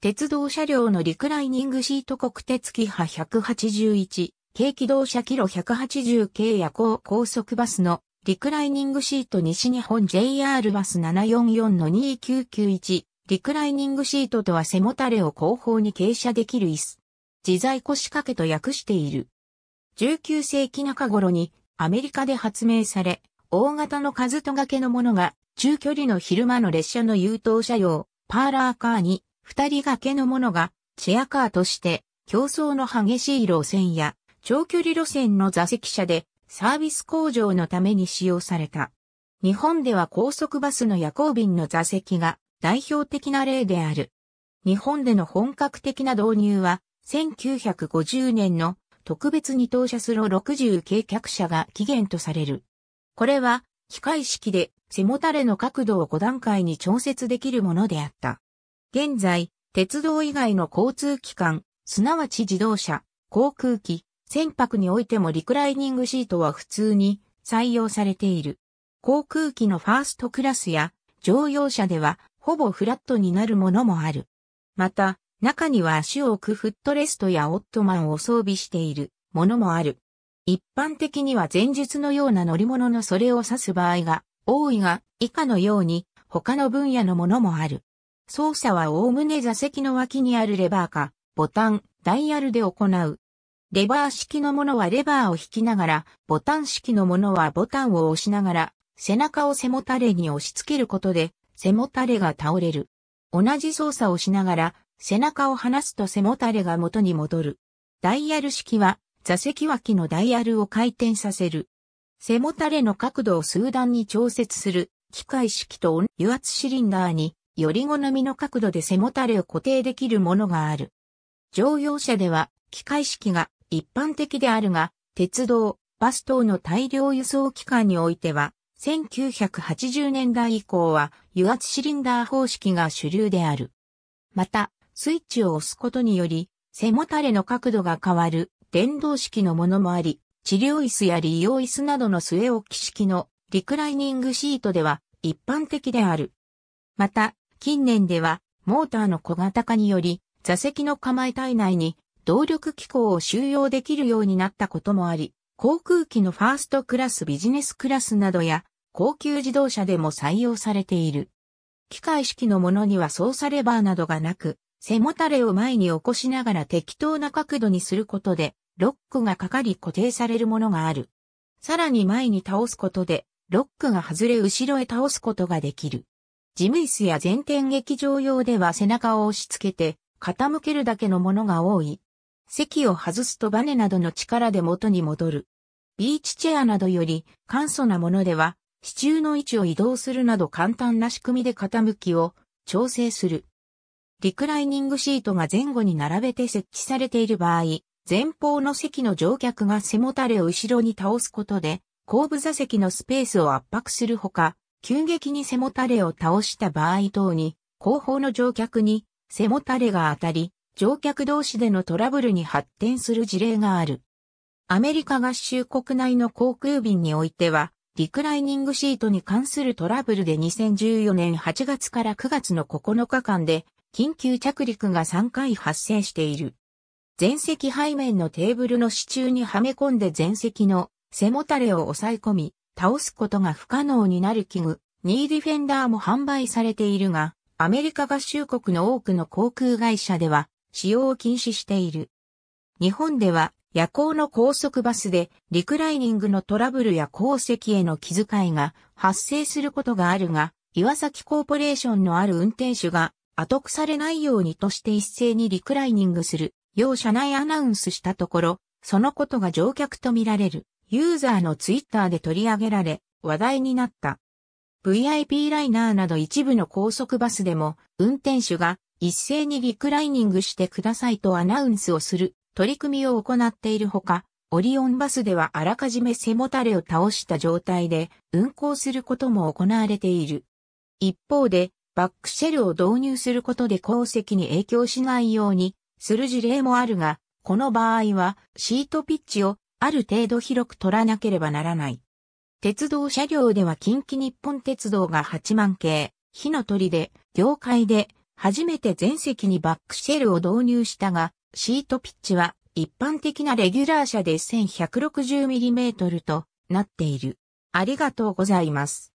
鉄道車両のリクライニングシート国鉄機ハ181、軽機動車キロ180系夜行高速バスのリクライニングシート西日本 JR バス744-2991、リクライニングシートとは背もたれを後方に傾斜できる椅子。自在腰掛けと訳している。19世紀中頃にアメリカで発明され、大型の数と掛けのものが中距離の昼間の列車の優等車用、パーラーカーに二人掛けのものが、チェアカーとして、競争の激しい路線や、長距離路線の座席車で、サービス向上のために使用された。日本では高速バスの夜行便の座席が代表的な例である。日本での本格的な導入は、1950年の特別に当車スロ60計客車が起源とされる。これは、機械式で背もたれの角度を5段階に調節できるものであった。現在、鉄道以外の交通機関、すなわち自動車、航空機、船舶においてもリクライニングシートは普通に採用されている。航空機のファーストクラスや乗用車ではほぼフラットになるものもある。また、中には足を置くフットレストやオットマンを装備しているものもある。一般的には前述のような乗り物のそれを指す場合が多いが、以下のように他の分野のものもある。操作はおおむね座席の脇にあるレバーか、ボタン、ダイヤルで行う。レバー式のものはレバーを引きながら、ボタン式のものはボタンを押しながら、背中を背もたれに押し付けることで、背もたれが倒れる。同じ操作をしながら、背中を離すと背もたれが元に戻る。ダイヤル式は、座席脇のダイヤルを回転させる。背もたれの角度を数段に調節する、機械式と油圧シリンダーにより好みの角度で背もたれを固定できるものがある。乗用車では機械式が一般的であるが、鉄道、バス等の大量輸送機関においては、1980年代以降は油圧シリンダー方式が主流である。また、スイッチを押すことにより、背もたれの角度が変わる電動式のものもあり、治療椅子や利用椅子などの末置き式のリクライニングシートでは一般的である。また、近年では、モーターの小型化により、座席の構え体内に動力機構を収容できるようになったこともあり、航空機のファーストクラスビジネスクラスなどや高級自動車でも採用されている。機械式のものには操作レバーなどがなく、背もたれを前に起こしながら適当な角度にすることで、ロックがかかり固定されるものがある。さらに前に倒すことで、ロックが外れ後ろへ倒すことができる。事務椅子や前転劇場用では背中を押し付けて傾けるだけのものが多い。席を外すとバネなどの力で元に戻る。ビーチチェアなどより簡素なものでは、支柱の位置を移動するなど簡単な仕組みで傾きを調整する。リクライニングシートが前後に並べて設置されている場合、前方の席の乗客が背もたれを後ろに倒すことで、後部座席のスペースを圧迫するほか、急激に背もたれを倒した場合等に、後方の乗客に背もたれが当たり、乗客同士でのトラブルに発展する事例がある。アメリカ合衆国内の航空便においては、リクライニングシートに関するトラブルで2014年8月から9月の9日間で、緊急着陸が3回発生している。前席背面のテーブルの支柱にはめ込んで前席の背もたれを抑え込み、倒すことが不可能になる器具、ニーディフェンダーも販売されているが、アメリカ合衆国の多くの航空会社では使用を禁止している。日本では夜行の高速バスでリクライニングのトラブルや鉱石への気遣いが発生することがあるが、岩崎コーポレーションのある運転手が後腐れないようにとして一斉にリクライニングする、よ車内アナウンスしたところ、そのことが乗客とみられるユーザーのツイッターで取り上げられ、話題になった。VIP ライナーなど一部の高速バスでも、運転手が一斉にリクライニングしてくださいとアナウンスをする取り組みを行っているほか、オリオンバスではあらかじめ背もたれを倒した状態で運行することも行われている。一方で、バックシェルを導入することで後席に影響しないようにする事例もあるが、この場合はシートピッチをある程度広く取らなければならない。鉄道車両では近畿日本鉄道が8万系、火の鳥で、業界で、初めて全席にバックシェルを導入したが、シートピッチは一般的なレギュラー車で 1160mm となっている。ありがとうございます。